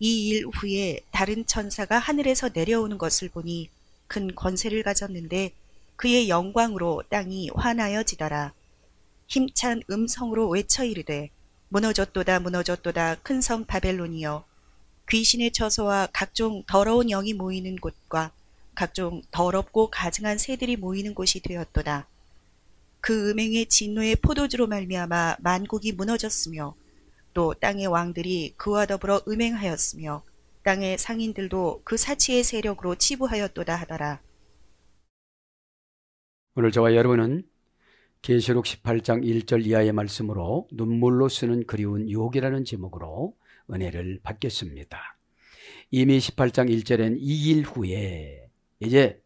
이 일 후에 다른 천사가 하늘에서 내려오는 것을 보니 큰 권세를 가졌는데 그의 영광으로 땅이 환하여지더라. 힘찬 음성으로 외쳐 이르되 무너졌도다 무너졌도다 큰 성 바벨론이여 귀신의 처소와 각종 더러운 영이 모이는 곳과 각종 더럽고 가증한 새들이 모이는 곳이 되었도다. 그 음행의 진노의 포도주로 말미암아 만국이 무너졌으며 또 땅의 왕들이 그와 더불어 음행하였으며 땅의 상인들도 그 사치의 세력으로 치부하였도다 하더라. 오늘 저와 여러분은 계시록 18장 1절 이하의 말씀으로 눈물로 쓰는 그리운 유혹이라는 제목으로 은혜를 받겠습니다. 이미 18장 1절엔 2일 후에 이제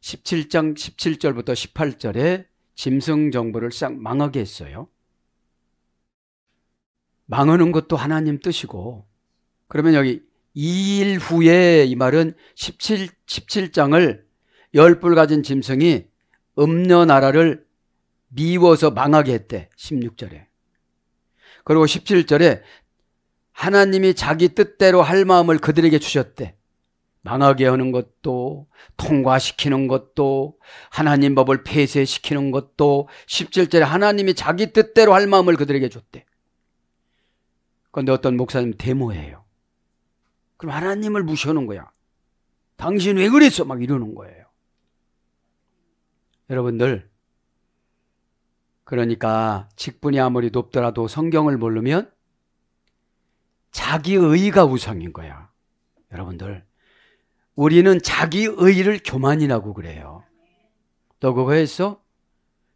17장 17절부터 18절에 짐승 정보를 싹 망하게 했어요. 망하는 것도 하나님 뜻이고 그러면 여기 2일 후에 이 말은 17, 17장을 열불 가진 짐승이 음녀 나라를 미워서 망하게 했대. 16절에. 그리고 17절에 하나님이 자기 뜻대로 할 마음을 그들에게 주셨대. 망하게 하는 것도, 통과시키는 것도, 하나님 법을 폐쇄시키는 것도, 17절에 하나님이 자기 뜻대로 할 마음을 그들에게 줬대. 그런데 어떤 목사님 데모예요. 그럼 하나님을 무시하는 거야. 당신 왜 그랬어? 막 이러는 거예요. 여러분들, 그러니까 직분이 아무리 높더라도 성경을 모르면 자기 의가 우상인 거야. 여러분들, 우리는 자기 의를 교만이라고 그래요. 너 그거 했어?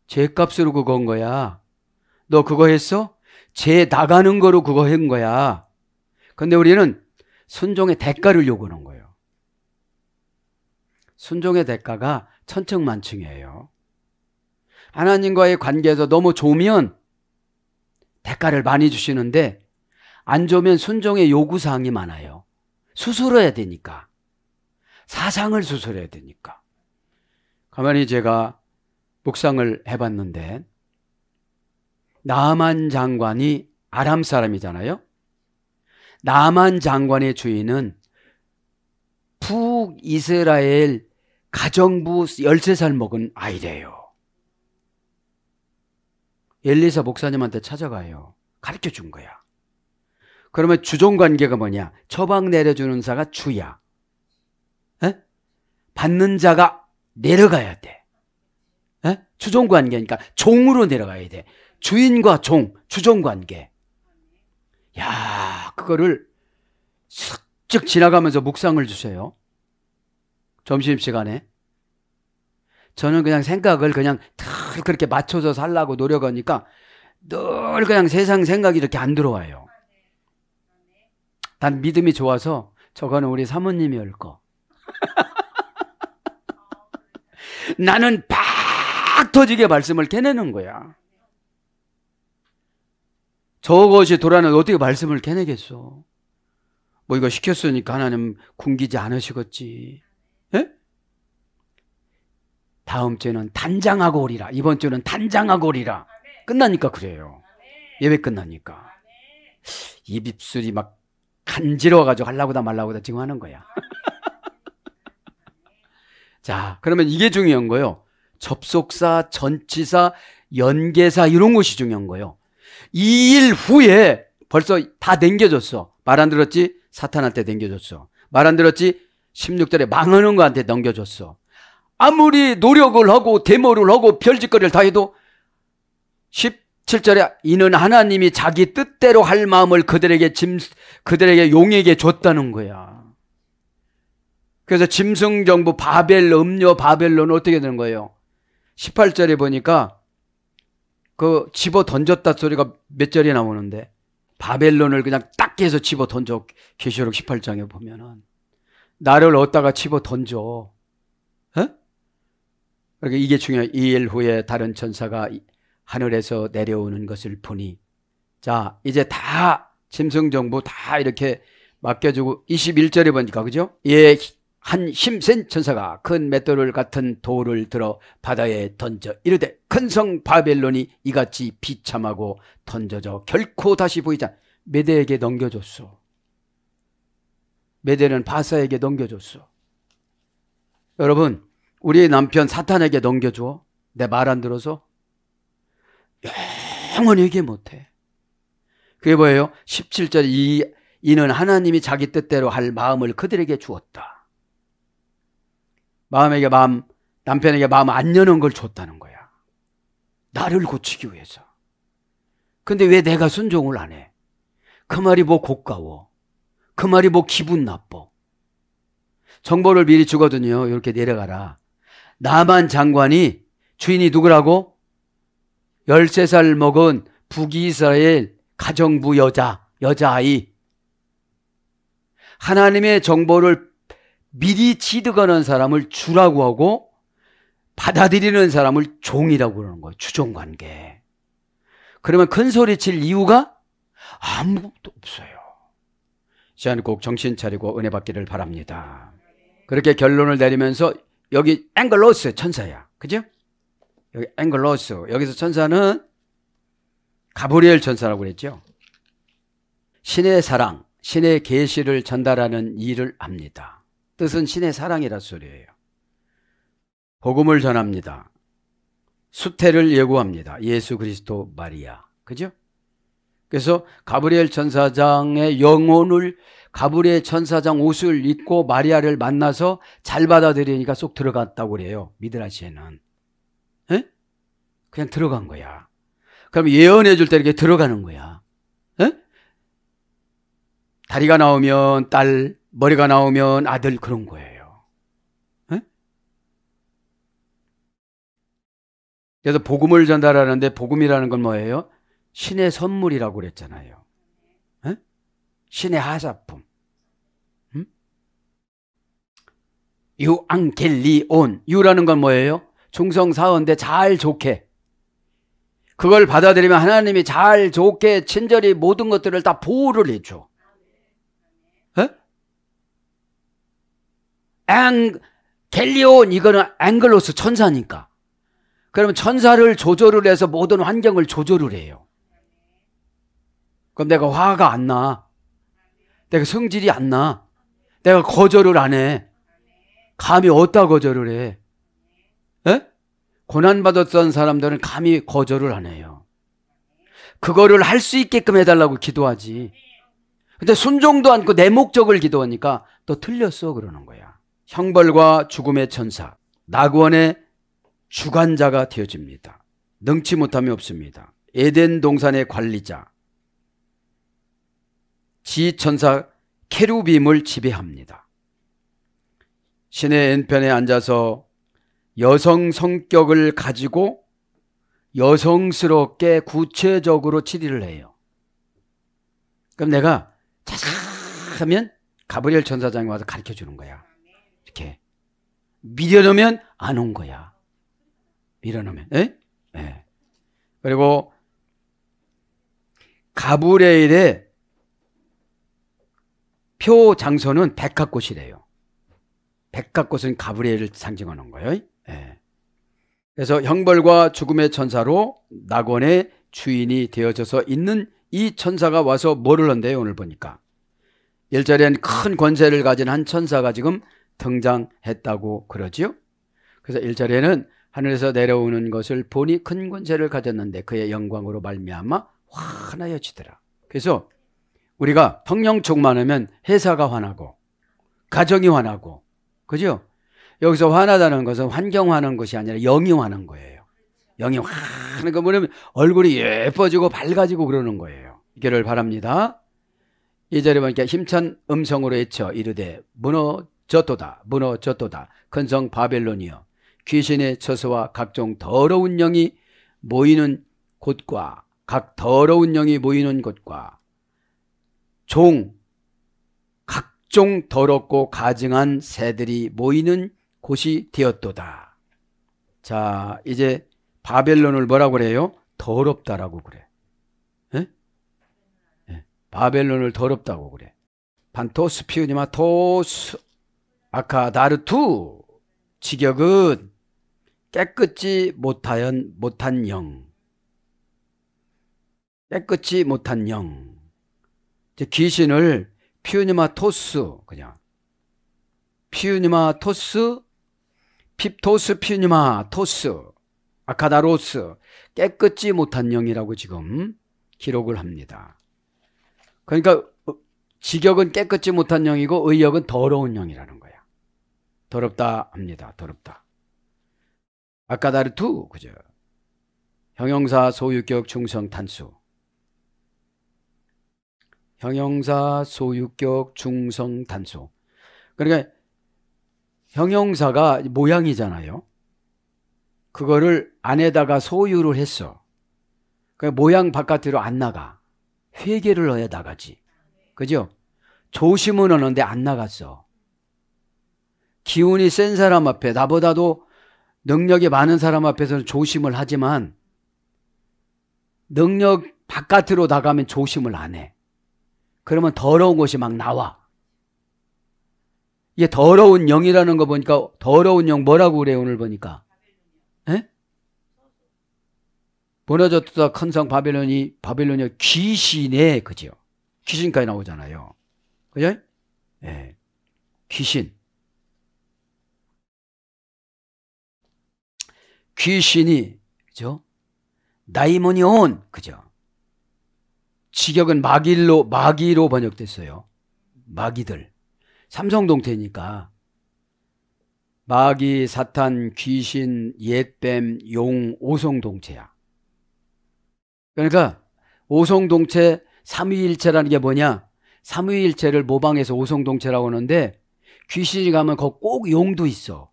죄값으로 그거 한 거야. 너 그거 했어? 죄 나가는 거로 그거 한 거야. 근데 우리는 순종의 대가를 요구하는 거예요. 순종의 대가가 천층만층이에요. 하나님과의 관계에서 너무 좋으면 대가를 많이 주시는데 안 좋으면 순종의 요구사항이 많아요. 수술해야 되니까. 사상을 수술해야 되니까. 가만히 제가 묵상을 해봤는데 나만 장관이 아람 사람이잖아요. 나만 장관의 주인은 북이스라엘 가정부 13살 먹은 아이래요. 엘리사 목사님한테 찾아가요. 가르쳐 준 거야. 그러면 주종 관계가 뭐냐? 처방 내려주는 자가 주야. 에? 받는 자가 내려가야 돼. 에? 추종 관계니까 종으로 내려가야 돼. 주인과 종, 주종 관계. 야, 그거를 슥쭉 지나가면서 묵상을 주세요. 점심 시간에. 저는 그냥 생각을 그냥 늘 그렇게 맞춰서 살라고 노력하니까 늘 그냥 세상 생각이 이렇게 안 들어와요. 난 믿음이 좋아서 저거는 우리 사모님이 올 거. 나는 팍 터지게 말씀을 캐내는 거야. 저것이 돌아는 어떻게 말씀을 캐내겠어? 뭐 이거 시켰으니까 하나님 굶기지 않으시겠지. 에? 예? 다음 주에는 단장하고 오리라. 이번 주는 단장하고 오리라. 끝나니까 그래요. 예배 끝나니까. 입입술이 막 간지러워가지고 하려고다 말라고다 지금 하는 거야. 자, 그러면 이게 중요한 거요. 접속사, 전치사, 연계사 이런 것이 중요한 거요. 2일 후에 벌써 다 넘겨줬어. 말 안 들었지? 사탄한테 넘겨줬어. 말 안 들었지? 16절에 망하는 거한테 넘겨줬어. 아무리 노력을 하고 데모를 하고 별짓거리를 다 해도 17절에 이는 하나님이 자기 뜻대로 할 마음을 그들에게 짐 그들에게 용에게 줬다는 거야. 그래서 짐승 정부 바벨 음료 바벨론 어떻게 되는 거예요? 18절에 보니까 그 집어 던졌다 소리가 몇 절이 나오는데 바벨론을 그냥 딱 해서 집어 던져 계시록 18장에 보면은 나를 얻다가 집어 던져. 에? 그러니까 이게 중요해. 이일 후에 다른 천사가 하늘에서 내려오는 것을 보니 자, 이제 다 짐승 정부 다 이렇게 맡겨주고 21절에 보니까 그죠? 예, 한 힘센 천사가 큰 맷돌을 같은 돌을 들어 바다에 던져 이르되 큰 성 바벨론이 이같이 비참하고 던져져 결코 다시 보이자 메대에게 넘겨줬소 메대는 바사에게 넘겨줬소 여러분 우리 의 남편 사탄에게 넘겨줘. 내 말 안 들어서 영원히 얘기 못해. 그게 뭐예요? 17절 이, 이는 하나님이 자기 뜻대로 할 마음을 그들에게 주었다. 마음에게 마음, 남편에게 마음 안 여는 걸 줬다는 거야. 나를 고치기 위해서. 근데 왜 내가 순종을 안 해? 그 말이 뭐 고가워. 그 말이 뭐 기분 나빠. 정보를 미리 주거든요. 이렇게 내려가라. 나만 장관이 주인이 누구라고? 13살 먹은 북이스라엘 가정부 여자, 여자아이. 하나님의 정보를 미리 취득하는 사람을 주라고 하고 받아들이는 사람을 종이라고 그러는 거예요. 주종관계. 그러면 큰 소리 칠 이유가 아무것도 없어요. 시안 꼭 정신 차리고 은혜 받기를 바랍니다. 그렇게 결론을 내리면서 여기 앵글로스 천사야. 그죠? 여기 앵글로스. 여기서 천사는 가브리엘 천사라고 그랬죠. 신의 사랑, 신의 계시를 전달하는 일을 합니다. 뜻은 신의 사랑이라 소리예요. 복음을 전합니다. 수태를 예고합니다. 예수 그리스도 마리아. 그죠? 그래서 가브리엘 천사장의 영혼을 가브리엘 천사장 옷을 입고 마리아를 만나서 잘 받아들이니까 쏙 들어갔다고 그래요. 미드라시에는. 에? 그냥 들어간 거야. 그럼 예언해 줄때 이렇게 들어가는 거야. 에? 다리가 나오면 딸, 머리가 나오면 아들 그런 거예요. 에? 그래서 복음을 전달하는데 복음이라는 건 뭐예요? 신의 선물이라고 그랬잖아요. 에? 신의 하사품. 유앙겔리온. 유라는 건 뭐예요? 충성사원데 잘 좋게. 그걸 받아들이면 하나님이 잘 좋게 친절히 모든 것들을 다 보호를 해줘. 앵, 갤리온 이거는 앵글로스 천사니까. 그러면 천사를 조절을 해서 모든 환경을 조절을 해요. 그럼 내가 화가 안 나. 내가 성질이 안 나. 내가 거절을 안 해. 감히 어디다 거절을 해? 에? 고난받았던 사람들은 감히 거절을 안 해요. 그거를 할 수 있게끔 해달라고 기도하지. 근데 순종도 않고 내 목적을 기도하니까 너 틀렸어. 그러는 거야. 형벌과 죽음의 천사, 낙원의 주관자가 되어집니다. 능치 못함이 없습니다. 에덴 동산의 관리자, 지천사 캐루빔을 지배합니다. 신의 엔편에 앉아서 여성 성격을 가지고 여성스럽게 구체적으로 치리를 해요. 그럼 내가 자자하면 가브리엘 천사장이 와서 가르쳐 주는 거야. 어떻게? 밀어넣으면 안 온 거야. 밀어넣으면. 예? 예. 그리고 가브레일의 표 장소는 백합꽃이래요. 백합꽃은 가브리엘을 상징하는 거예요. 예. 그래서 형벌과 죽음의 천사로 낙원의 주인이 되어져서 있는 이 천사가 와서 뭐를 한대요, 오늘 보니까. 1절엔 큰 권세를 가진 한 천사가 지금 등장했다고 그러지요. 그래서 1절에는 하늘에서 내려오는 것을 보니 큰 권세를 가졌는데 그의 영광으로 말미암아 환하여지더라. 그래서 우리가 성령 충만하면 회사가 환하고 가정이 환하고 그죠? 여기서 환하다는 것은 환경화하는 것이 아니라 영이 화는 거예요. 영이 화는 거 뭐냐면 얼굴이 예뻐지고 밝아지고 그러는 거예요. 이기를 바랍니다. 이 자리에 보니까 힘찬 음성으로 외쳐 이르되 무너 저도다 문어 젖도다 큰성 바벨론이여 귀신의 처소와 각종 더러운 영이 모이는 곳과 각 더러운 영이 모이는 곳과 종 각종 더럽고 가증한 새들이 모이는 곳이 되었도다. 자, 이제 바벨론을 뭐라고 그래요? 더럽다라고 그래. 에? 예? 에. 예, 바벨론을 더럽다고 그래. 반토스 피우지마 토스 아카다르투 직역은 깨끗이 못하연 못한 영 깨끗이 못한 영 귀신을 피우니마토스 그냥 피우니마토스 핍토스 피우니마토스 아카다로스 깨끗이 못한 영이라고 지금 기록을 합니다. 그러니까 어, 직역은 깨끗이 못한 영이고 의역은 더러운 영이라는 거예요. 더럽다 합니다. 더럽다. 아까다리투 그죠? 형용사 소유격 중성 탄수 형용사 소유격 중성 탄수 그러니까 형용사가 모양이잖아요. 그거를 안에다가 소유를 했어. 그러니까 모양 바깥으로 안 나가. 회계를 넣어야 나가지. 그죠? 조심은 하는데 안 나갔어. 기운이 센 사람 앞에 나보다도 능력이 많은 사람 앞에서는 조심을 하지만 능력 바깥으로 나가면 조심을 안 해. 그러면 더러운 것이 막 나와. 이게 더러운 영이라는 거 보니까 더러운 영 뭐라고 그래 오늘 보니까. 에? 예? 무너졌다 큰성 바벨론이 바벨론이 귀신의 그죠? 귀신까지 나오잖아요. 그죠? 예. 귀신. 귀신이 그죠? 나이모니온 그죠? 직역은 마길로 마기로 번역됐어요. 마기들 삼성동태니까 마귀, 사탄, 귀신, 옛뱀, 용, 오성동체야. 그러니까 오성동체 삼위일체라는 게 뭐냐? 삼위일체를 모방해서 오성동체라고 하는데 귀신이 가면 거 꼭 용도 있어.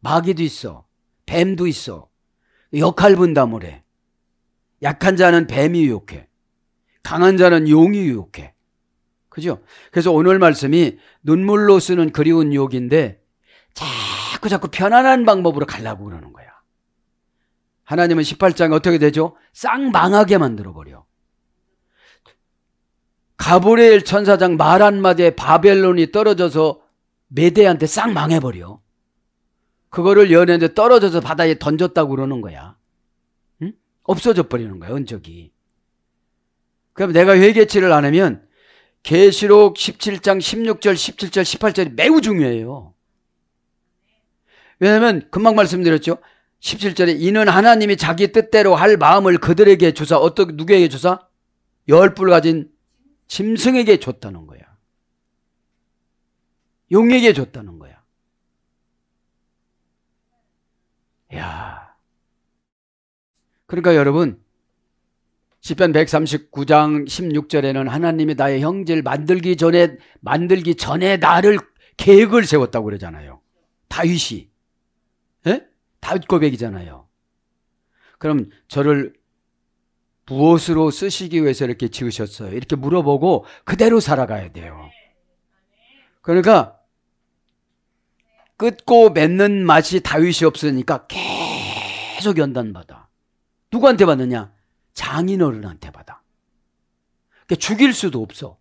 마귀도 있어. 뱀도 있어. 역할 분담을 해. 약한 자는 뱀이 유혹해. 강한 자는 용이 유혹해. 그죠? 그래서 오늘 말씀이 눈물로 쓰는 그리운 욕인데 자꾸 자꾸 편안한 방법으로 갈라고 그러는 거야. 하나님은 18장에 어떻게 되죠? 쌍망하게 만들어버려. 가브리엘 천사장 말 한마디에 바벨론이 떨어져서 메대한테 쌍 망해버려. 그거를 연애인데 떨어져서 바다에 던졌다고 그러는 거야. 응? 없어져 버리는 거야, 은적이 그럼 내가 회개치를 안 하면 계시록 17장 16절, 17절, 18절이 매우 중요해요. 왜냐하면 금방 말씀드렸죠. 17절에 이는 하나님이 자기 뜻대로 할 마음을 그들에게 주사 어떻게 누구에게 주사 열불 가진 짐승에게 줬다는 거야. 용에게 줬다는 거야. 야. 그러니까 여러분 시편 139장 16절에는 하나님이 나의 형제를 만들기 전에 만들기 전에 나를 계획을 세웠다고 그러잖아요. 다윗이 에? 예? 다윗 고백이잖아요. 그럼 저를 무엇으로 쓰시기 위해서 이렇게 지으셨어요? 이렇게 물어보고 그대로 살아가야 돼요. 그러니까 끊고 맺는 맛이 다윗이 없으니까 계속 연단받아. 누구한테 받느냐? 장인어른한테 받아. 그러니까 죽일 수도 없어.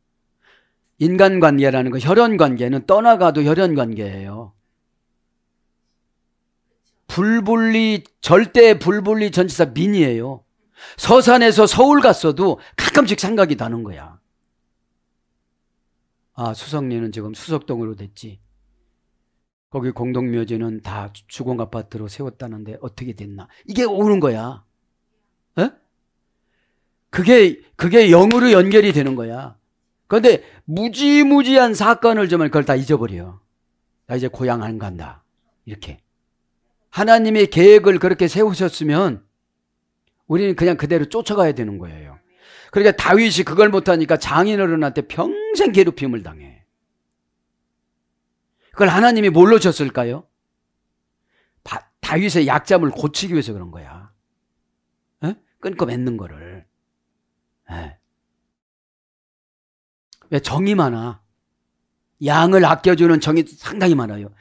인간관계라는 거, 혈연관계는 떠나가도 혈연관계예요. 불분리, 절대 불분리 전치사 민이에요. 서산에서 서울 갔어도 가끔씩 생각이 나는 거야. 아, 수석리는 지금 수석동으로 됐지. 거기 공동묘지는 다 주공 아파트로 세웠다는데 어떻게 됐나? 이게 오는 거야. 에? 그게 그게 영으로 연결이 되는 거야. 그런데 무지무지한 사건을 좀 그걸 다 잊어버려. 나 이제 고향 안 간다. 이렇게 하나님의 계획을 그렇게 세우셨으면 우리는 그냥 그대로 쫓아가야 되는 거예요. 그러니까 다윗이 그걸 못하니까 장인어른한테 평생 괴롭힘을 당해. 그걸 하나님이 뭘로 줬을까요? 다윗의 약점을 고치기 위해서 그런 거야. 에? 어? 끊고 맺는 거를. 에. 예. 왜 정이 많아? 양을 아껴주는 정이 상당히 많아요.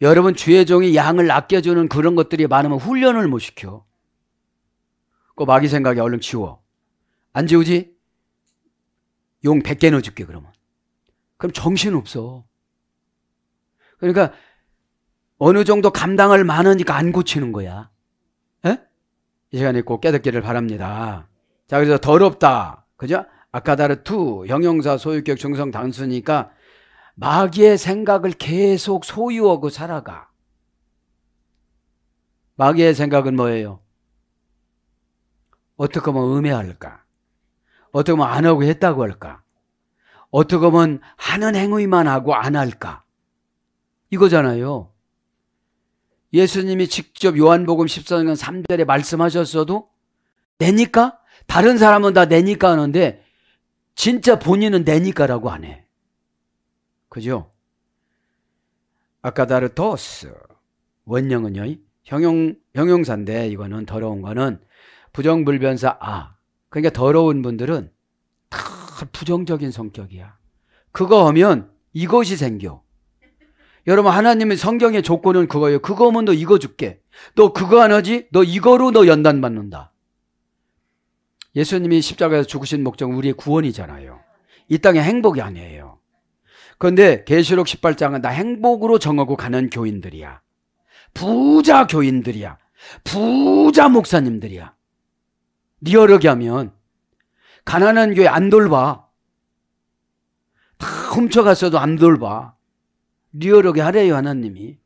여러분 주의 종이 양을 아껴주는 그런 것들이 많으면 훈련을 못 시켜. 그 마귀 생각에 얼른 지워. 안 지우지? 용 100개 넣어줄게 그러면. 그럼 정신없어. 그러니까 어느 정도 감당을 많으니까 안 고치는 거야. 에? 예? 이 시간에 꼭 깨닫기를 바랍니다. 자, 그래서 더럽다. 그죠? 아까다르투 형용사 소유격 중성 단수니까 마귀의 생각을 계속 소유하고 살아가. 마귀의 생각은 뭐예요? 어떻게 하면 음해할까? 어떻게 하면 안 하고 했다고 할까? 어떻게 하면 하는 행위만 하고 안 할까? 이거잖아요. 예수님이 직접 요한복음 14장 3절에 말씀하셨어도 내니까 다른 사람은 다 내니까 하는데 진짜 본인은 내니까라고 안 해. 그죠? 아까다르토스 원령은요 형용 형용사인데 이거는 더러운 거는 부정불변사 아. 그러니까 더러운 분들은 다 부정적인 성격이야. 그거 하면 이것이 생겨. 여러분 하나님의 성경의 조건은 그거예요. 그거면 너 이거 줄게. 너 그거 안 하지? 너 이거로 너 연단 받는다. 예수님이 십자가에서 죽으신 목적은 우리의 구원이잖아요. 이 땅의 행복이 아니에요. 그런데 계시록 18장은 나 행복으로 정하고 가는 교인들이야. 부자 교인들이야. 부자 목사님들이야. 리얼하게 하면 가난한 교회 안 돌봐. 다 훔쳐갔어도 안 돌봐. 리얼하게 하래요, 하나님이.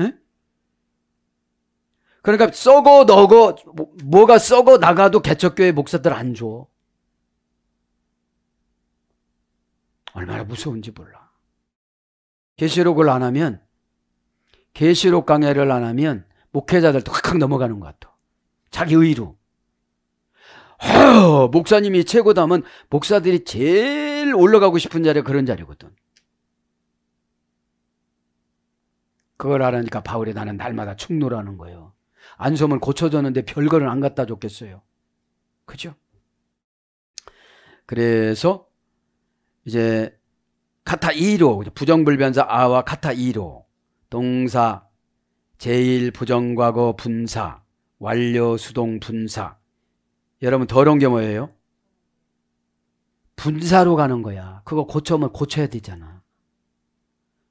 에? 예? 그러니까 썩어 너거 뭐, 뭐가 썩어 나가도 개척교회 목사들 안 줘. 얼마나 무서운지 몰라. 계시록을 안 하면 계시록 강해를 안 하면 목회자들도 확확 넘어가는 것 같아. 자기 의로. 허, 목사님이 최고다면 목사들이 제일 올라가고 싶은 자리가 그런 자리거든. 그걸 알으니까 바울이 나는 날마다 충노라는 거예요. 안섬을고쳐줬는데 별거를 안 갖다 줬겠어요. 그죠? 그래서 이제 카타 2로 부정불변사 아와 카타 2로 동사 제일 부정과거 분사 완료 수동 분사 여러분 더러운 게 뭐예요? 분사로 가는 거야. 그거 고쳐면 고쳐야 되잖아.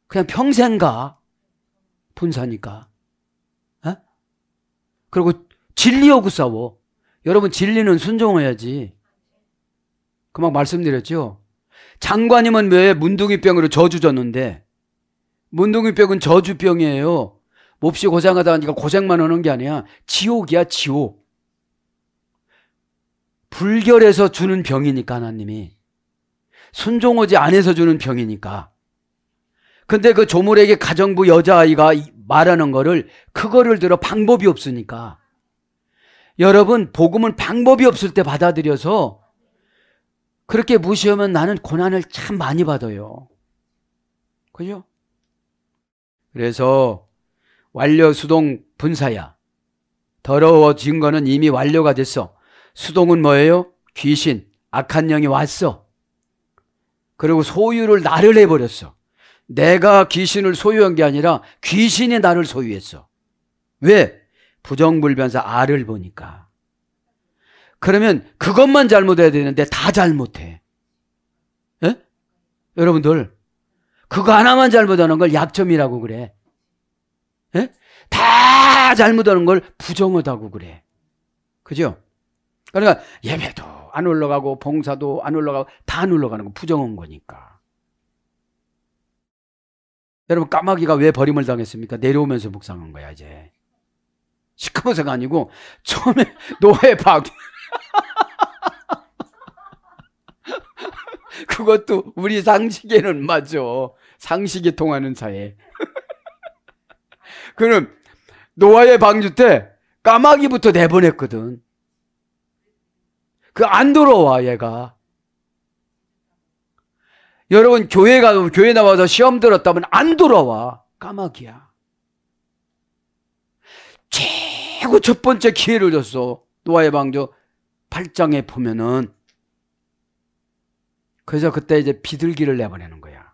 그냥 평생 가. 분사니까. 어? 그리고 진리하고 싸워. 여러분 진리는 순종해야지. 그만 말씀드렸죠. 장관님은 왜 문둥이병으로 저주 졌는데 문둥이병은 저주병이에요. 몹시 고생하다 하니까 고생만 하는 게 아니야. 지옥이야 지옥. 불결에서 주는 병이니까 하나님이. 순종하지 않아서 주는 병이니까. 근데 그 조물에게 가정부 여자아이가 말하는 거를 그거를 들어 방법이 없으니까. 여러분, 복음은 방법이 없을 때 받아들여서 그렇게 무시하면 나는 고난을 참 많이 받아요. 그죠? 그래서 완료 수동 분사야. 더러워진 거는 이미 완료가 됐어. 수동은 뭐예요? 귀신, 악한 영이 왔어. 그리고 소유를 나를 해버렸어. 내가 귀신을 소유한 게 아니라 귀신이 나를 소유했어. 왜? 부정불변사 알을 보니까. 그러면 그것만 잘못해야 되는데 다 잘못해. 에? 예? 여러분들, 그거 하나만 잘못하는 걸 약점이라고 그래. 에? 예? 다 잘못하는 걸 부정하다고 그래. 그죠? 그러니까 예배도 안 올라가고 봉사도 안 올라가고 다 안 올라가는 거 부정한 거니까. 여러분 까마귀가 왜 버림을 당했습니까? 내려오면서 묵상한 거야 이제. 시커먼서가 아니고 처음에 노예 파 그것도 우리 상식에는 맞아. 상식이 통하는 사회. 그럼 노아의 방주 때 까마귀부터 내보냈거든. 그 안 들어와 얘가. 여러분 교회 가면 교회 나와서 시험 들었다면 안 돌아와 까마귀야. 최고 첫 번째 기회를 줬어. 노아의 방조 8장에 보면은 그래서 그때 이제 비둘기를 내보내는 거야.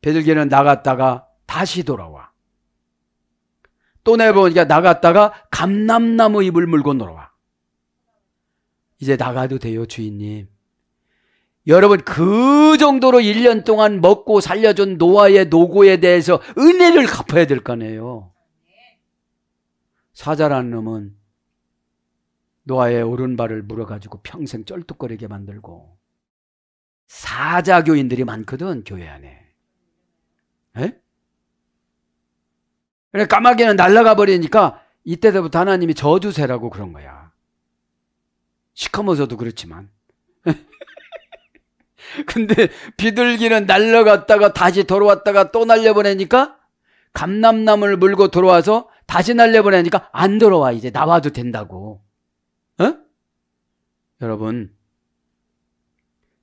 비둘기는 나갔다가 다시 돌아와. 또 내보니까 나갔다가 감남나무 잎을 물고 놀아와. 이제 나가도 돼요, 주인님. 여러분 그 정도로 1년 동안 먹고 살려준 노아의 노고에 대해서 은혜를 갚아야 될거 아니에요. 사자라 놈은 노아의 오른발을 물어가지고 평생 쩔뚝거리게 만들고 사자교인들이 많거든 교회 안에. 에? 그래 까마귀는 날아가 버리니까 이때부터 하나님이 저주세라고 그런 거야. 시커머서도 그렇지만. 근데 비둘기는 날려갔다가 다시 돌아왔다가 또 날려보내니까 감남나물 물고 돌아와서 다시 날려보내니까 안 돌아와 이제 나와도 된다고. 어? 여러분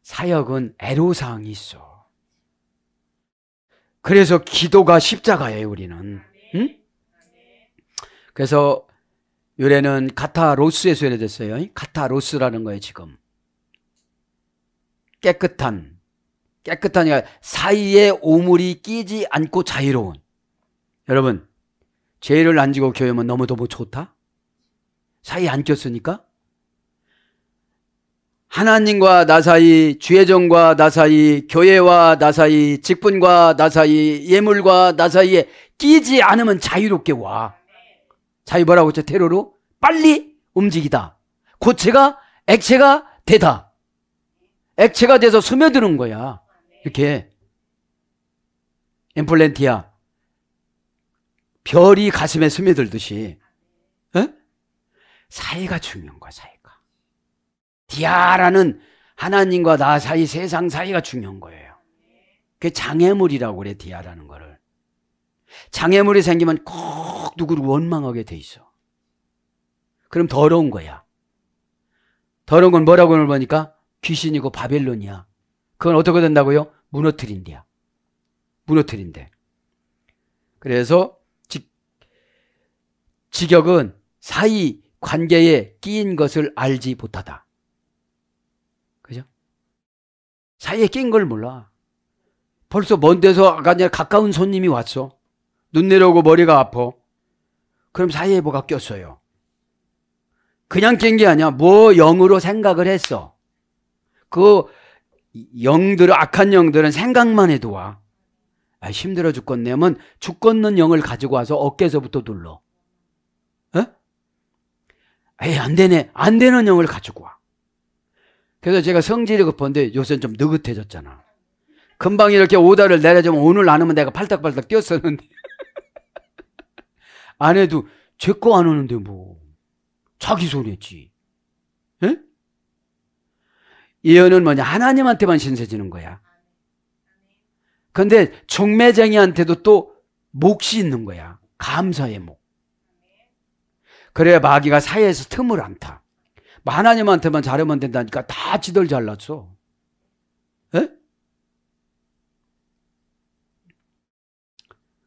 사역은 애로사항이 있어. 그래서 기도가 십자가예요 우리는. 응? 그래서 요래는 가타로스에서 요래됐어요. 가타로스라는 거예요 지금. 깨끗한 깨끗한 사이에 오물이 끼지 않고 자유로운 여러분 죄를 안 지고 교회면 너무너무 좋다? 사이에 안 꼈으니까? 하나님과 나 사이, 주의정과 나 사이, 교회와 나 사이, 직분과 나 사이, 예물과 나 사이에 끼지 않으면 자유롭게 와. 자유 뭐라고 했죠? 테러로? 빨리 움직이다. 고체가 액체가 되다. 액체가 돼서 스며드는 거야. 이렇게. 임플랜티아 별이 가슴에 스며들듯이. 에? 사이가 중요한 거야, 사이가. 디아라는 하나님과 나 사이, 세상 사이가 중요한 거예요. 그게 장애물이라고 그래, 디아라는 거를. 장애물이 생기면 꼭 누구를 원망하게 돼 있어. 그럼 더러운 거야. 더러운 건 뭐라고 보니까? 귀신이고 바벨론이야. 그건 어떻게 된다고요? 무너뜨린대야. 무너뜨린대. 그래서 직, 직역은 사이 관계에 끼인 것을 알지 못하다. 그죠? 사이에 낀 걸 몰라. 벌써 먼 데서 가까운 손님이 왔어. 눈 내려오고 머리가 아파. 그럼 사이에 뭐가 꼈어요. 그냥 낀 게 아니야. 뭐 영으로 생각을 했어. 그 영들은 악한 영들은 생각만 해도 와. 아, 힘들어 죽겠네 하면 죽겠는 영을 가지고 와서 어깨서부터 눌러. 에? 어? 에이 안 되네. 안 되는 영을 가지고 와. 그래서 제가 성질이 급한데 요새는 좀 느긋해졌잖아. 금방 이렇게 오다를 내려주면 오늘 안 오면 내가 팔딱팔딱 뛰었었는데. 안 해도 제 거안 오는데 뭐. 자기 손했지. 에? 예언은 뭐냐? 하나님한테만 신세지는 거야. 그런데 종매쟁이한테도 또 몫이 있는 거야. 감사의 목. 그래야 마귀가 사이에서 틈을 안 타. 뭐 하나님한테만 잘하면 된다니까 다 지들 잘났어. 에?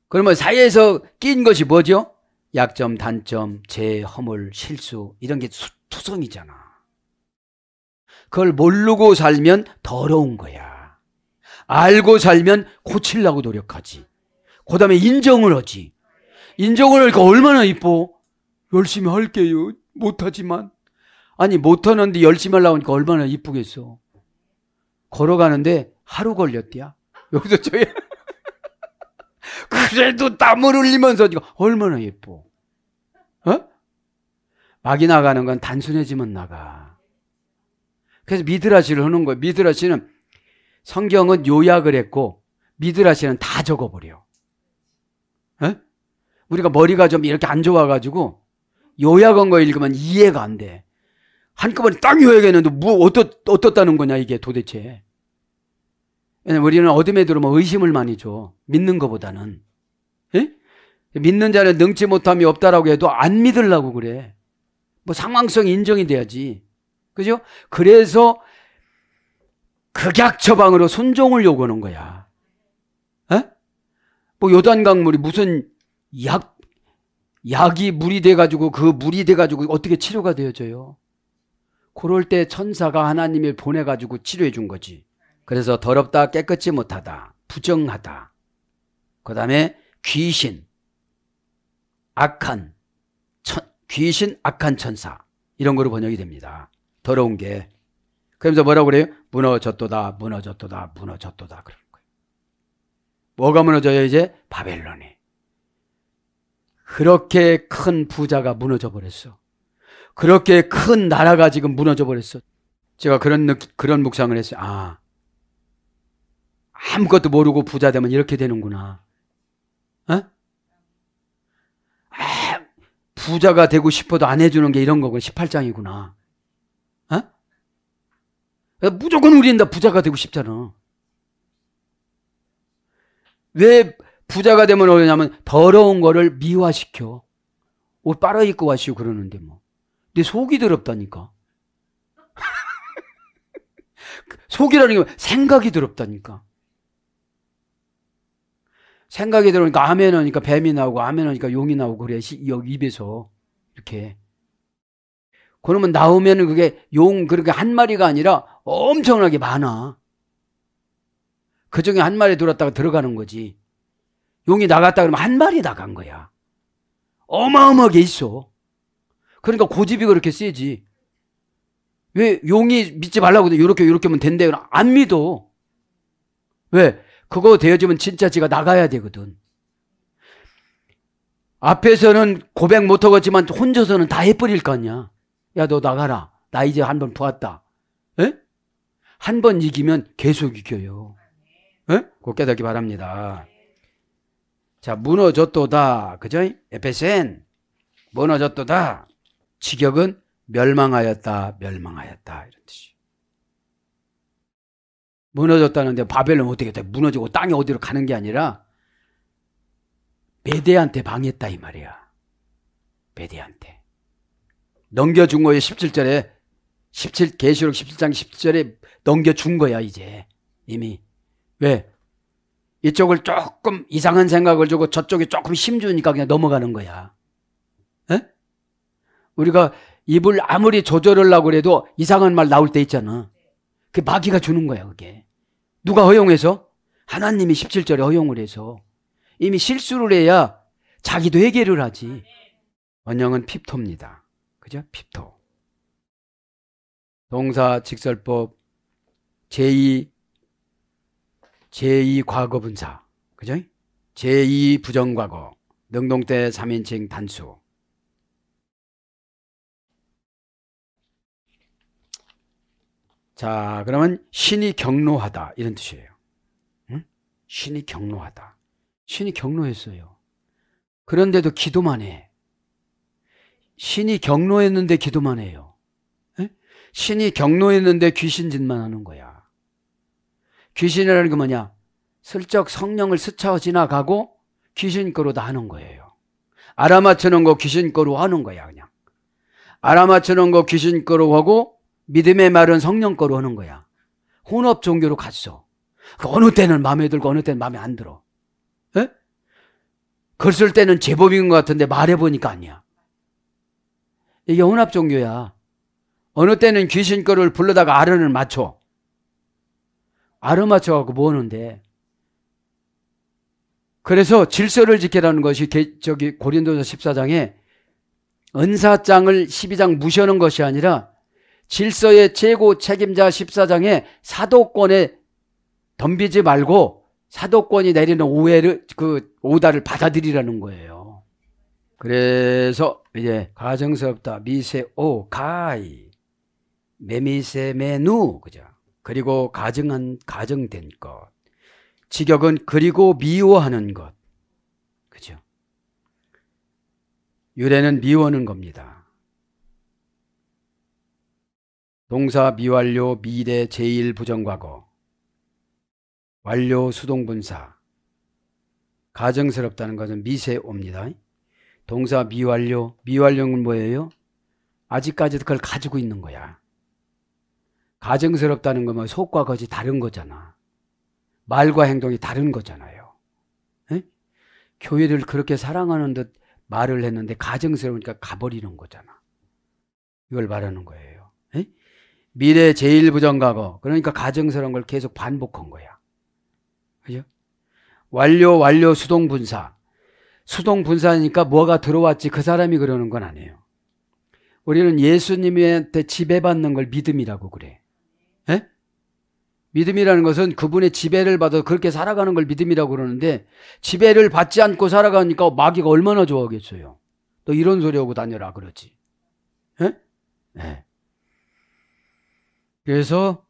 그러면 사이에서 낀 것이 뭐죠? 약점, 단점, 재, 허물, 실수 이런 게 투성이잖아. 그걸 모르고 살면 더러운 거야. 알고 살면 고치려고 노력하지. 그 다음에 인정을 하지. 인정을 하니까 얼마나 이뻐. 열심히 할게요. 못하지만. 아니, 못하는데 열심히 하려니까 고하 얼마나 이쁘겠어. 걸어가는데 하루 걸렸대야 여기서 저희. 그래도 땀을 흘리면서 얼마나 예뻐. 어? 막이 나가는 건 단순해지면 나가. 그래서 미드라시를 하는 거예요. 미드라시는 성경은 요약을 했고 미드라시는 다 적어버려. 에? 우리가 머리가 좀 이렇게 안 좋아가지고 요약한 거 읽으면 이해가 안 돼. 한꺼번에 딱 요약했는데 뭐 어떻 어떻다는 거냐 이게 도대체. 우리는 어둠에 들어오면 의심을 많이 줘. 믿는 것보다는 에? 믿는 자는 능치 못함이 없다라고 해도 안 믿으려고 그래. 뭐 상황성 인정이 돼야지. 그죠? 그래서 극약 처방으로 순종을 요구하는 거야. 에? 뭐 요단 강물이 무슨 약 약이 물이 돼 가지고 그 물이 돼 가지고 어떻게 치료가 되어져요? 그럴 때 천사가 하나님을 보내 가지고 치료해 준 거지. 그래서 더럽다, 깨끗이 못하다, 부정하다. 그다음에 귀신, 악한, 천, 귀신, 악한 천사. 이런 거로 번역이 됩니다. 더러운 게. 그러면서 뭐라고 그래요? 무너졌도다, 무너졌도다, 무너졌도다. 그러 거예요. 뭐가 무너져요, 이제? 바벨론이. 그렇게 큰 부자가 무너져 버렸어. 그렇게 큰 나라가 지금 무너져 버렸어. 제가 그런, 느 그런 묵상을 했어요. 아, 아무것도 모르고 부자 되면 이렇게 되는구나. 어? 아, 부자가 되고 싶어도 안 해주는 게 이런 거고 18장이구나. 무조건 우리는 다 부자가 되고 싶잖아. 왜 부자가 되면 어려냐면 더러운 거를 미화시켜. 옷 빨아입고 와시고 그러는데 뭐. 근데 속이 더럽다니까. 속이라는 게 생각이 더럽다니까. 생각이 들어오니까 아멘 하니까 뱀이 나오고 아멘 하니까 용이 나오고 그래. 여기 입에서 이렇게. 그러면 나오면 그게 용 그렇게 그러니까 한 마리가 아니라 엄청나게 많아. 그 중에 한 마리 들었다가 들어가는 거지. 용이 나갔다 그러면 한 마리 나간 거야. 어마어마하게 있어. 그러니까 고집이 그렇게 세지. 왜 용이 믿지 말라고 그래. 요렇게 요렇게 하면 된대. 안 믿어. 왜? 그거 되어지면 진짜 지가 나가야 되거든. 앞에서는 고백 못 하겠지만 혼자서는 다 해버릴 거 아니야. 야, 너 나가라. 나 이제 한 번 보았다. 에? 한번 이기면 계속 이겨요. 예? 그 깨닫기 바랍니다. 자, 무너졌도다. 그죠? 에페센. 무너졌도다. 직역은 멸망하였다, 멸망하였다. 이런 뜻이. 무너졌다는데 바벨론 어떻게 돼? 무너지고 땅이 어디로 가는 게 아니라 메대한테 방했다 이 말이야. 메대한테. 넘겨준 거에 17절에 17 계시록 17장 17절에 넘겨준 거야 이제 이미 왜 이쪽을 조금 이상한 생각을 주고 저쪽에 조금 힘주니까 그냥 넘어가는 거야. 에? 우리가 입을 아무리 조절하려고 해도 이상한 말 나올 때 있잖아. 그 마귀가 주는 거야 그게. 누가 허용해서? 하나님이 17절에 허용을 해서 이미 실수를 해야 자기도 해결을 하지. 원형은 핍토입니다. 그죠? 핍토. 동사 직설법 제2 제2 과거분사 그죠? 제2 부정과거 능동때 3인칭 단수 자 그러면 신이 경로하다 이런 뜻이에요 응? 신이 경로하다 신이 경로했어요 그런데도 기도만 해 신이 경로했는데 기도만 해요 신이 경로했는데 귀신짓만 하는 거야. 귀신이라는 게 뭐냐? 슬쩍 성령을 스쳐 지나가고 귀신거로 다 하는 거예요. 알아맞히는 거 귀신거로 하는 거야, 그냥. 알아맞히는 거 귀신거로 하고 믿음의 말은 성령거로 하는 거야. 혼합 종교로 갔어. 그 어느 때는 마음에 들고 어느 때는 마음에 안 들어. 에? 글쓸 때는 제법인 것 같은데 말해보니까 아니야. 이게 혼합 종교야. 어느 때는 귀신 거를 불러다가 아른을 맞춰. 아름 맞춰갖고 모으는데 그래서 질서를 지켜라는 것이 저기 고린도서 14장에 은사장을 12장 무시하는 것이 아니라 질서의 최고 책임자 14장에 사도권에 덤비지 말고 사도권이 내리는 오해를 그 오다를 받아들이라는 거예요. 그래서 이제 가정스럽다 미세 오 가이 매미세 매누 그죠? 그리고 가정한 가정된 것. 직역은 그리고 미워하는 것. 그죠? 유래는 미워는 하 겁니다. 동사 미완료 미래 제일 부정과거. 완료 수동분사. 가정스럽다는 것은 미세옵니다. 동사 미완료, 미완료는 뭐예요? 아직까지도 그걸 가지고 있는 거야. 가증스럽다는 거면 속과 거이 다른 거잖아. 말과 행동이 다른 거잖아요. 에? 교회를 그렇게 사랑하는 듯 말을 했는데 가증스러우니까 가버리는 거잖아. 이걸 말하는 거예요. 에? 미래 제1부정과거. 그러니까 가증스러운 걸 계속 반복한 거야. 그죠? 완료, 완료, 수동 분사. 수동 분사니까 뭐가 들어왔지 그 사람이 그러는 건 아니에요. 우리는 예수님한테 지배받는 걸 믿음이라고 그래. 예? 믿음이라는 것은 그분의 지배를 받아 서 그렇게 살아가는 걸 믿음이라고 그러는데 지배를 받지 않고 살아가니까 마귀가 얼마나 좋아하겠어요. 너 이런 소리 하고 다녀라 그러지. 예? 예. 그래서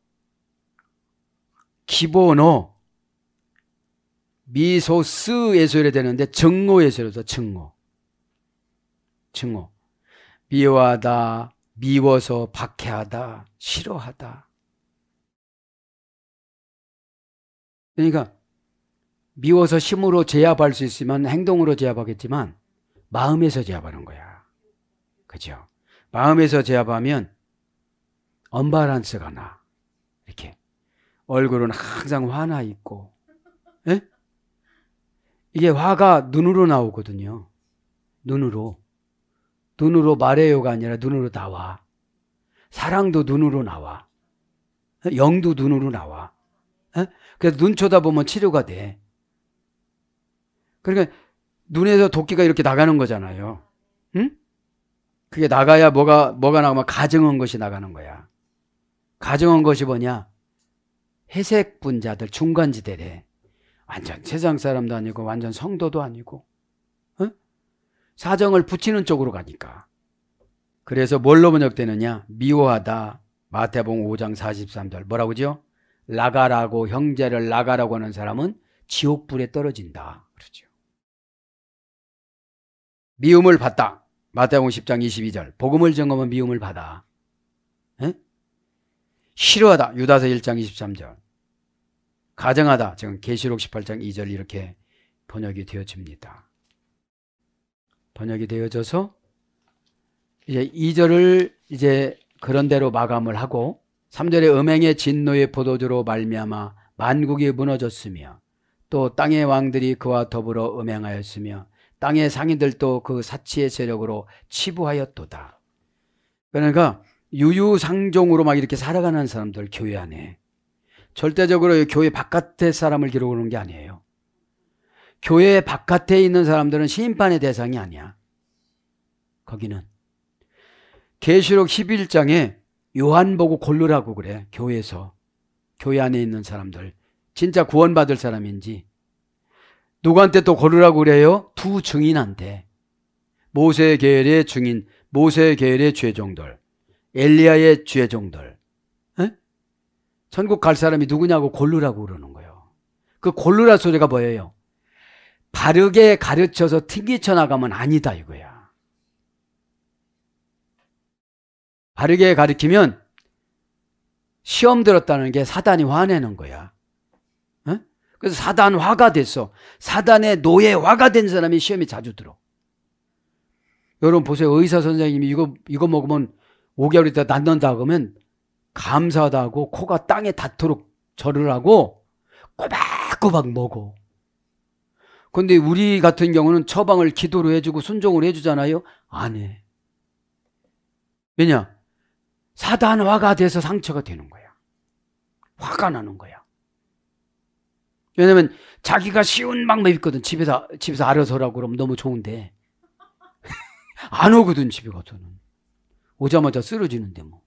기본어 미소스에서 이래 되는데 증오에서 이래서 증오. 증오. 미워하다, 미워서 박해하다, 싫어하다. 그러니까 미워서 심으로 제압할 수 있으면 행동으로 제압하겠지만 마음에서 제압하는 거야. 그죠? 마음에서 제압하면 언바란스가 나. 이렇게. 얼굴은 항상 화나 있고. 에? 예? 이게 화가 눈으로 나오거든요. 눈으로. 눈으로 말해요가 아니라 눈으로 나와. 사랑도 눈으로 나와. 영도 눈으로 나와. 어? 그래서 눈 쳐다보면 치료가 돼. 그러니까 눈에서 도끼가 이렇게 나가는 거잖아요. 응? 그게 나가야 뭐가 뭐가 나가면 가증한 것이 나가는 거야. 가증한 것이 뭐냐? 회색 분자들 중간 지대래. 완전 세상 사람도 아니고 완전 성도도 아니고 응? 사정을 붙이는 쪽으로 가니까. 그래서 뭘로 번역되느냐? 미워하다. 마태복 5장 43절 뭐라고죠? 나가라고 형제를 나가라고 하는 사람은 지옥불에 떨어진다. 그러죠. 미움을 받다. 마태복음 10장 22절. 복음을 증거하면 미움을 받아. 에? 싫어하다. 유다서 1장 23절. 가정하다. 지금 계시록 18장 2절 이렇게 번역이 되어집니다. 번역이 되어져서 이제 2절을 이제 그런 대로 마감을 하고 3절에 음행의 진노의 포도주로 말미암아 만국이 무너졌으며 또 땅의 왕들이 그와 더불어 음행하였으며 땅의 상인들도 그 사치의 세력으로 치부하였도다. 그러니까 유유상종으로 막 이렇게 살아가는 사람들 교회 안에 절대적으로 교회 바깥의 사람을 기록하는 게 아니에요. 교회 바깥에 있는 사람들은 시판의 대상이 아니야. 거기는 계시록 11장에 요한 보고 골르라고 그래. 교회에서. 교회 안에 있는 사람들. 진짜 구원받을 사람인지. 누구한테 또골르라고 그래요? 두 증인한테. 모세 계열의 증인, 모세 계열의 죄종들, 엘리야의 죄종들. 에? 천국 갈 사람이 누구냐고 골르라고 그러는 거예요. 그골르라 소리가 뭐예요? 바르게 가르쳐서 튕기쳐 나가면 아니다 이거야. 바르게 가르치면 시험 들었다는 게 사단이 화내는 거야. 어? 그래서 사단 화가 됐어. 사단의 노예화가 된 사람이 시험에 자주 들어. 여러분 보세요. 의사 선생님이 이거 이거 먹으면 5개월 있다 낫는다 그러면 감사하다고 코가 땅에 닿도록 절을 하고 꼬박꼬박 먹어. 근데 우리 같은 경우는 처방을 기도로 해주고 순종을 해주잖아요. 안 해. 왜냐? 사단 화가 돼서 상처가 되는 거야. 화가 나는 거야. 왜냐면 자기가 쉬운 방법이 있거든. 집에서 집에서 알아서 하 라고 그러면 너무 좋은데 안 오거든 집에 가서는. 오자마자 쓰러지는데 뭐.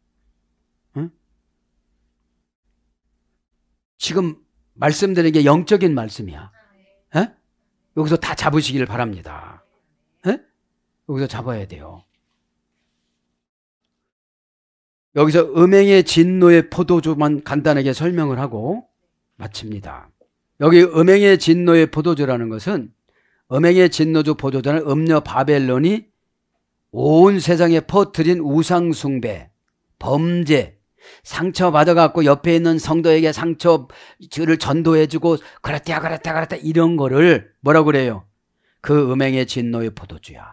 응? 지금 말씀드린 게 영적인 말씀이야. 에? 여기서 다 잡으시길 바랍니다. 에? 여기서 잡아야 돼요. 여기서 음행의 진노의 포도주만 간단하게 설명을 하고 마칩니다. 여기 음행의 진노의 포도주라는 것은 음행의 진노주 포도주는 음녀 바벨론이 온 세상에 퍼뜨린 우상숭배, 범죄, 상처받아갖고 옆에 있는 성도에게 상처를 전도해주고, 그렇다, 그렇다, 그렇다, 이런 거를 뭐라고 그래요? 그 음행의 진노의 포도주야.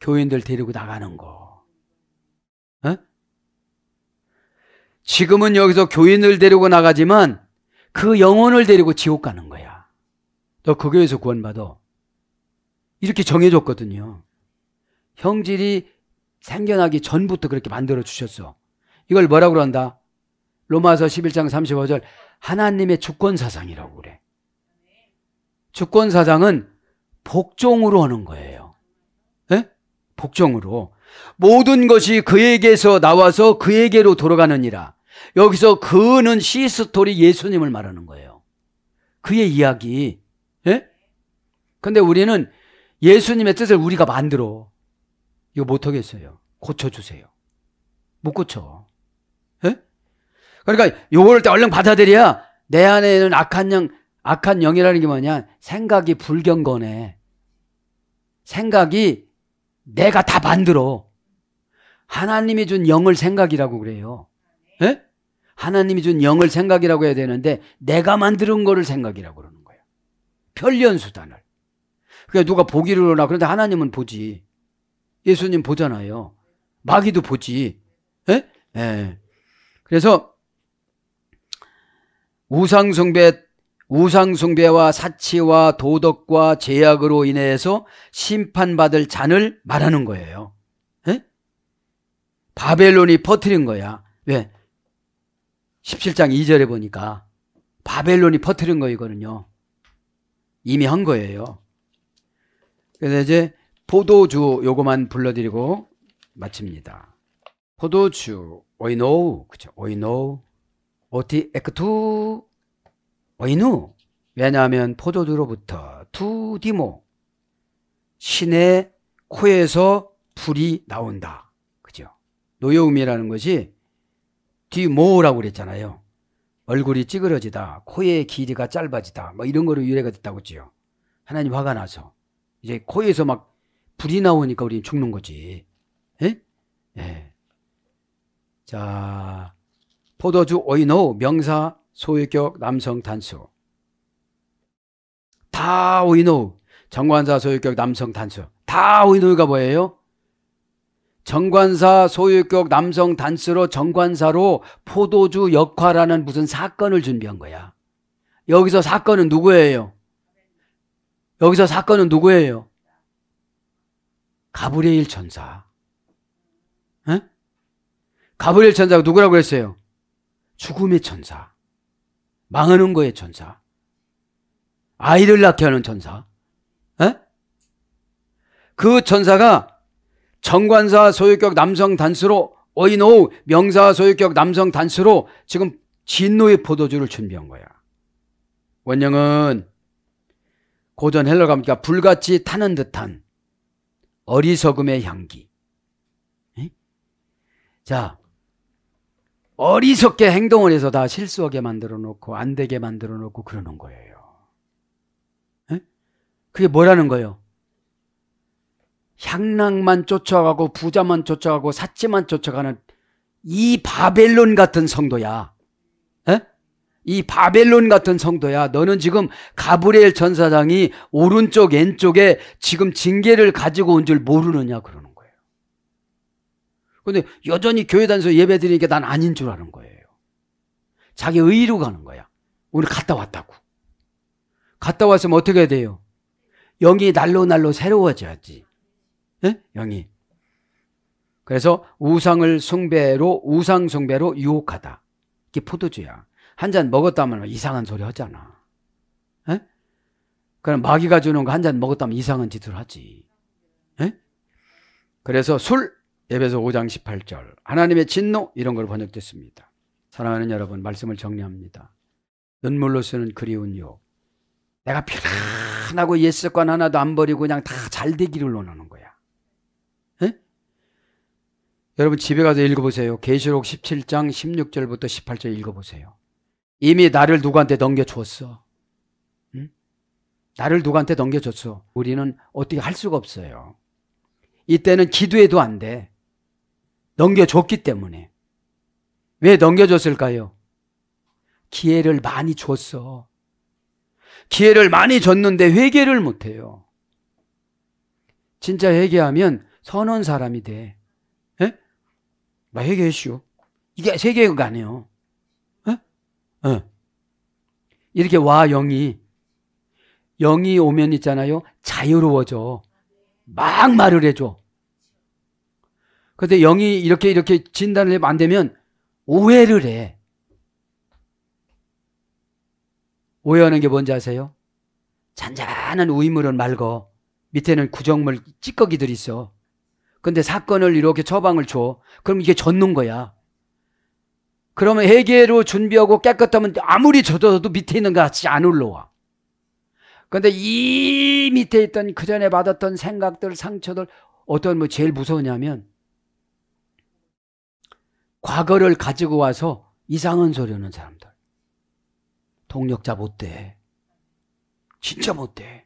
교인들 데리고 나가는 거. 지금은 여기서 교인을 데리고 나가지만 그 영혼을 데리고 지옥 가는 거야. 너 그 교회에서 구원받아. 이렇게 정해줬거든요. 형질이 생겨나기 전부터 그렇게 만들어 주셨어. 이걸 뭐라 그런다? 로마서 11장 35절 하나님의 주권 사상이라고 그래. 주권 사상은 복종으로 하는 거예요. 에? 예? 복종으로 모든 것이 그에게서 나와서 그에게로 돌아가느니라. 여기서 그는 시스토리 예수님을 말하는 거예요. 그의 이야기. 예? 근데 우리는 예수님의 뜻을 우리가 만들어. 이거 못하겠어요. 고쳐주세요. 못 고쳐. 예? 그러니까 요거를 얼른 받아들여야 내 안에는 악한 영, 악한 영이라는 게 뭐냐. 생각이 불경건해. 생각이 내가 다 만들어. 하나님이 준 영을 생각이라고 그래요. 예? 하나님이 준 영을 생각이라고 해야 되는데 내가 만드는 거를 생각이라고 그러는 거예요. 편리 수단을. 그러니까 누가 보기를 하 그런데 하나님은 보지. 예수님 보잖아요. 마귀도 보지. 예? 예. 그래서 우상 숭배 우상 숭배와 사치와 도덕과 제약으로 인해서 심판받을 잔을 말하는 거예요. 예? 바벨론이 퍼뜨린 거야. 왜? 17장 2절에 보니까 바벨론이 퍼뜨린 거이거든요. 이미 한 거예요. 그래서 이제 포도주 요거만 불러드리고 마칩니다. 포도주 오이노 그죠? 오이노 오티 에크투 오이누 왜냐하면 포도주로부터 투디모 신의 코에서 불이 나온다. 그죠? 노여움이라는 것이 뒤모으라고 그랬잖아요. 얼굴이 찌그러지다, 코의 길이가 짧아지다, 뭐 이런 거로 유래가 됐다고 했 지요. 하나님 화가 나서. 이제 코에서 막 불이 나오니까 우리는 죽는 거지. 예? 예. 자, 포도주 오이노 명사 소유격 남성 단수. 다 오이노 정관사 소유격 남성 단수. 다 오이노가 뭐예요? 정관사 소유격 남성 단수로 정관사로 포도주 역할하는 무슨 사건을 준비한 거야. 여기서 사건은 누구예요? 여기서 사건은 누구예요? 가브리엘 천사. 에? 가브리엘 천사가 누구라고 했어요? 죽음의 천사. 망하는 거의 천사. 아이를 낳게 하는 천사. 에? 그 천사가 정관사 소유격 남성 단수로 어인호우 명사 소유격 남성 단수로 지금 진노의 포도주를 준비한 거야. 원형은 고전 헬러 가니까 불같이 타는 듯한 어리석음의 향기. 에? 자, 어리석게 행동을 해서 다 실수하게 만들어 놓고 안 되게 만들어 놓고 그러는 거예요. 에? 그게 뭐라는 거예요? 향락만 쫓아가고 부자만 쫓아가고 사치만 쫓아가는 이 바벨론 같은 성도야. 에? 이 바벨론 같은 성도야. 너는 지금 가브리엘 전사장이 오른쪽 왼쪽에 지금 징계를 가지고 온 줄 모르느냐 그러는 거예요. 근데 여전히 교회 단서 예배 드리니까 난 아닌 줄 아는 거예요. 자기 의로 가는 거야. 오늘 갔다 왔다고. 갔다 왔으면 어떻게 해야 돼요? 영이 날로 날로 새로워져야지. 예? 영이. 그래서 우상을 숭배로 우상 숭배로 유혹하다. 이게 포도주야. 한 잔 먹었다면 뭐 이상한 소리 하잖아. 에? 예? 그럼 마귀가 주는 거 한 잔 먹었다면 이상한 짓을 하지. 에? 예? 그래서 술 예배서 5장 18절 하나님의 진노 이런 걸 번역됐습니다. 사랑하는 여러분 말씀을 정리합니다. 눈물로 쓰는 그리운 욕. 내가 편안하고 옛습관 하나도 안 버리고 그냥 다 잘 되기를 원하는 거야. 여러분 집에 가서 읽어보세요. 계시록 17장 16절부터 18절 읽어보세요. 이미 나를 누구한테 넘겨줬어. 응? 나를 누구한테 넘겨줬어. 우리는 어떻게 할 수가 없어요. 이때는 기도해도 안 돼. 넘겨줬기 때문에. 왜 넘겨줬을까요? 기회를 많이 줬어. 기회를 많이 줬는데 회개를 못해요. 진짜 회개하면 선언 사람이 돼. 나에게 해시 이게 세계가 아니에요. 에? 예? 에. 예. 이렇게 와 영이 영이 오면 있잖아요. 자유로워져. 막 말을 해줘. 근데 영이 이렇게 이렇게 진단을 하면 안 되면 오해를 해. 오해하는 게 뭔지 아세요? 잔잔한 우이물은 말고 밑에는 구정물 찌꺼기들이 있어. 근데 사건을 이렇게 처방을 줘. 그럼 이게 젖는 거야. 그러면 해계로 준비하고 깨끗하면 아무리 젖어도 밑에 있는 거 같이 안 올라와. 근데 이 밑에 있던 그 전에 받았던 생각들, 상처들, 어떤 뭐 제일 무서우냐면, 과거를 가지고 와서 이상한 소리 하는 사람들. 동력자 못 돼. 진짜 못 돼.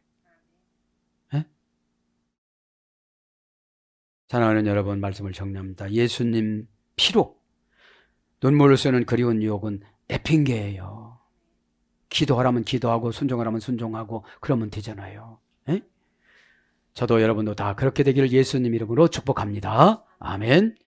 사랑하는 여러분 말씀을 정리합니다. 예수님 피로 눈물을 쓰는 그리운 유혹은 에핑계예요. 기도하라면 기도하고 순종하라면 순종하고 그러면 되잖아요. 에? 저도 여러분도 다 그렇게 되기를 예수님 이름으로 축복합니다. 아멘.